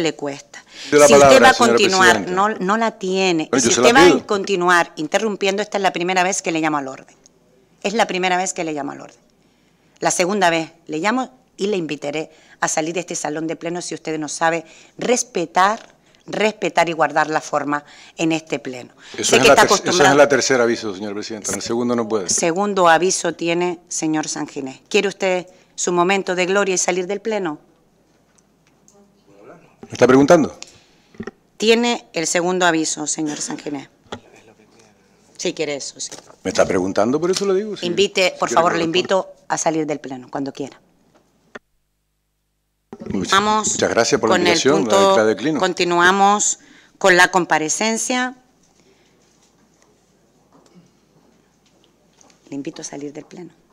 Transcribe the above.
le cuesta. si usted va a continuar, no, no, la tiene, si usted va a continuar interrumpiendo, esta es la primera vez que le llamo al orden. Es la primera vez que le llamo al orden. La segunda vez le llamo y le invitaré a salir de este salón de pleno si usted no sabe respetar respetar y guardar la forma en este pleno. Eso, es, la tercera aviso, señor presidente. En el segundo no puede. Segundo aviso tiene, señor Sanginés. ¿Quiere usted su momento de gloria y salir del pleno? ¿Me está preguntando? Tiene el segundo aviso, señor san Si sí, quiere eso, sí. ¿Me está preguntando? Por eso lo digo. Invite, por favor, le invito a salir del pleno cuando quiera. Vamos muchas gracias por la invitación. Continuamos con la comparecencia. Le invito a salir del pleno.